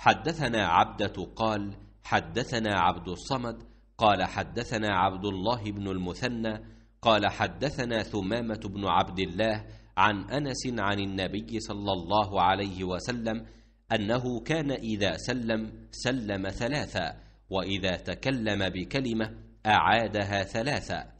حدثنا عبدة قال حدثنا عبد الصمد قال حدثنا عبد الله بن المثنى قال حدثنا ثمامة بن عبد الله عن أنس عن النبي صلى الله عليه وسلم أنه كان إذا سلم سلم ثلاثا وإذا تكلم بكلمة أعادها ثلاثا